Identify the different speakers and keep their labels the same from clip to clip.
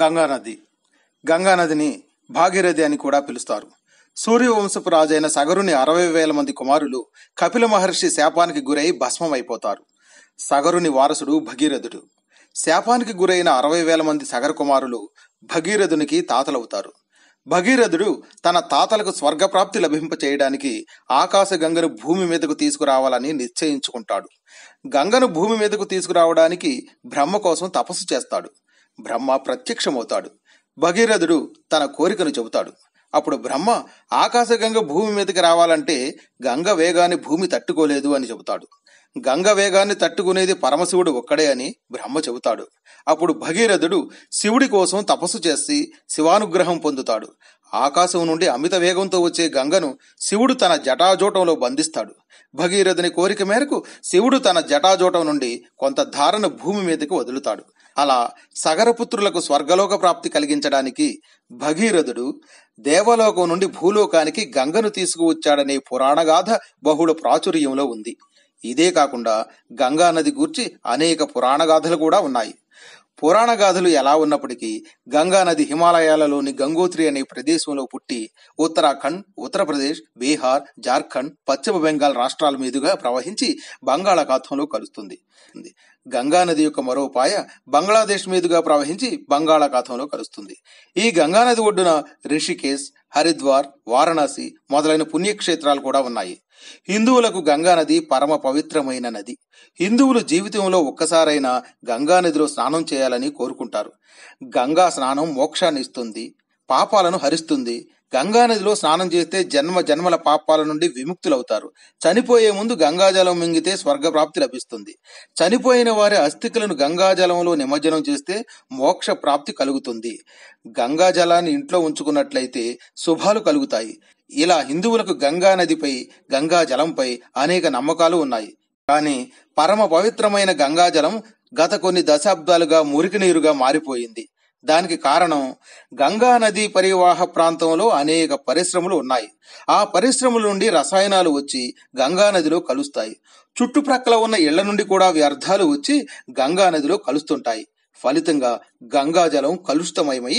Speaker 1: గంగానది గంగానదిని భాగీరథి అని కూడా పిలుస్తారు సూర్యవంశపు రాజైన సగరుని అరవై వేల మంది కుమారులు కపిల మహర్షి శాపానికి గురై భస్మం అయిపోతారు సగరుని వారసుడు భగీరథుడు శాపానికి గురైన అరవై వేల మంది సగర కుమారులు భగీరథునికి తాతలవుతారు భగీరథుడు తన తాతలకు స్వర్గప్రాప్తి లభింపచేయడానికి ఆకాశగంగను భూమి మీదకు తీసుకురావాలని నిశ్చయించుకుంటాడు గంగను భూమి మీదకు తీసుకురావడానికి బ్రహ్మ కోసం తపస్సు చేస్తాడు బ్రహ్మ ప్రత్యక్షమవుతాడు భగీరథుడు తన కోరికను చెబుతాడు అప్పుడు బ్రహ్మ ఆకాశగంగ భూమి మీదకి రావాలంటే గంగ వేగాన్ని భూమి తట్టుకోలేదు అని చెబుతాడు గంగ వేగాన్ని తట్టుకునేది పరమశివుడు ఒక్కడే అని బ్రహ్మ చెబుతాడు అప్పుడు భగీరథుడు శివుడి కోసం తపస్సు చేసి శివానుగ్రహం పొందుతాడు ఆకాశం నుండి అమిత వేగంతో వచ్చే గంగను శివుడు తన జటాజోటంలో బంధిస్తాడు భగీరథుని కోరిక మేరకు శివుడు తన జటాజోటం నుండి కొంత ధారను భూమి మీదకి వదులుతాడు అలా సగరపుత్రులకు స్వర్గలోక ప్రాప్తి కలిగించడానికి భగీరథుడు దేవలోకం నుండి భూలోకానికి గంగను తీసుకువచ్చాడనే పురాణగాథ బహుళ ప్రాచుర్యంలో ఉంది ఇదే కాకుండా గంగా నది గూర్చి అనేక పురాణగాథలు కూడా ఉన్నాయి పురాణగాథలు ఎలా ఉన్నప్పటికీ గంగా నది హిమాలయాలలోని గంగోత్రి అనే ప్రదేశంలో పుట్టి ఉత్తరాఖండ్ ఉత్తరప్రదేశ్ బీహార్ జార్ఖండ్ పశ్చిమ బెంగాల్ రాష్ట్రాల మీదుగా ప్రవహించి బంగాళాఖాతంలో కలుస్తుంది గంగానది యొక్క మరో పాయ బంగ్లాదేశ్ మీదుగా ప్రవహించి బంగాళాఖాతంలో కలుస్తుంది ఈ గంగానది ఒడ్డున రిషికేశ్ హరిద్వార్ వారణాసి మొదలైన పుణ్యక్షేత్రాలు కూడా ఉన్నాయి హిందువులకు గంగానది పరమ పవిత్రమైన నది హిందువులు జీవితంలో ఒక్కసారైనా గంగానదిలో స్నానం చేయాలని కోరుకుంటారు గంగా స్నానం మోక్షాన్ని ఇస్తుంది పాపాలను హరిస్తుంది గంగానదిలో స్నానం చేస్తే జన్మ జన్మల పాపాల నుండి విముక్తులవుతారు చనిపోయే ముందు గంగాజలం మింగితే స్వర్గప్రాప్తి లభిస్తుంది చనిపోయిన వారి అస్థికలను గంగాజలంలో నిమజ్జనం చేస్తే మోక్ష ప్రాప్తి కలుగుతుంది గంగాజలాన్ని ఇంట్లో ఉంచుకున్నట్లయితే శుభాలు కలుగుతాయి ఇలా హిందువులకు గంగా నదిపై గంగా జలంపై అనేక నమ్మకాలు ఉన్నాయి కానీ పరమ పవిత్రమైన గంగాజలం గత కొన్ని దశాబ్దాలుగా మురికి నీరుగా మారిపోయింది దానికి కారణం గంగా నది పరివాహ ప్రాంతంలో అనేక పరిశ్రమలు ఉన్నాయి ఆ పరిశ్రమల నుండి రసాయనాలు వచ్చి గంగా నదిలో కలుస్తాయి చుట్టుప్రక్కల ఉన్న ఇళ్ల నుండి కూడా వ్యర్థాలు వచ్చి గంగా నదిలో కలుస్తుంటాయి ఫలితంగా గంగాజలం కలుషితమయమై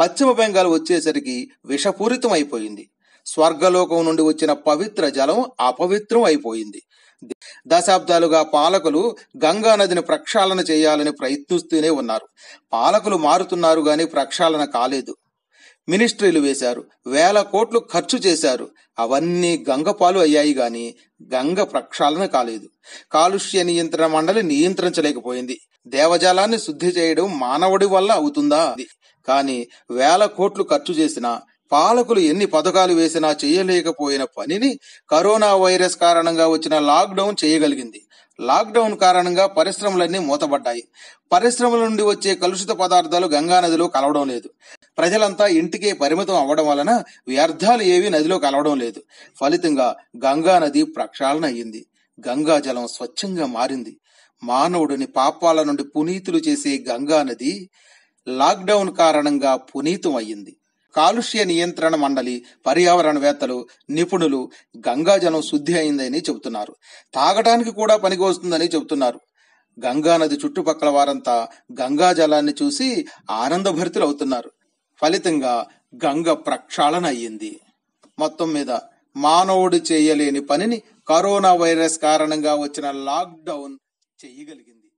Speaker 1: పశ్చిమ బెంగాల్ వచ్చేసరికి విషపూరితమైపోయింది స్వర్గలోకం నుండి వచ్చిన పవిత్ర జలం అపవిత్రం అయిపోయింది దశాబ్దాలుగా పాలకులు గంగా నదిని ప్రక్షాళన చేయాలని ప్రయత్నిస్తూనే ఉన్నారు పాలకులు మారుతున్నారు గాని ప్రక్షాళన కాలేదు మినిస్ట్రీలు వేశారు వేల కోట్లు ఖర్చు చేశారు అవన్నీ గంగపాలు అయ్యాయి గాని గంగ ప్రక్షాళన కాలేదు కాలుష్య నియంత్రణ మండలి నియంత్రించలేకపోయింది దేవజాలాన్ని శుద్ధి చేయడం మానవుడి వల్ల అవుతుందా కానీ వేల కోట్లు ఖర్చు చేసినా పాలకులు ఎన్ని పథకాలు వేసినా చేయలేకపోయిన పనిని కరోనా వైరస్ కారణంగా వచ్చిన లాక్డౌన్ చేయగలిగింది లాక్డౌన్ కారణంగా పరిశ్రమలన్నీ మూతబడ్డాయి పరిశ్రమల నుండి వచ్చే కలుషిత పదార్థాలు గంగా నదిలో కలవడం లేదు ప్రజలంతా ఇంటికే పరిమితం అవ్వడం వలన వ్యర్థాలు ఏవి నదిలో కలవడం లేదు ఫలితంగా గంగా నది ప్రక్షాళన అయ్యింది జలం స్వచ్ఛంగా మారింది మానవుడిని పాపాల నుండి పునీతులు చేసే గంగా నది లాక్డౌన్ కారణంగా పునీతం అయ్యింది కాలుష్య నియంత్రణ మండలి పర్యావరణవేత్తలు నిపుణులు గంగాజలం శుద్ధి అయిందని చెబుతున్నారు తాగటానికి కూడా పనికి వస్తుందని చెబుతున్నారు గంగానది చుట్టుపక్కల వారంతా గంగాజలాన్ని చూసి అవుతున్నారు ఫలితంగా గంగ ప్రక్షాళన అయ్యింది మొత్తం మీద మానవుడు చేయలేని పనిని కరోనా వైరస్ కారణంగా వచ్చిన లాక్డౌన్ చేయగలిగింది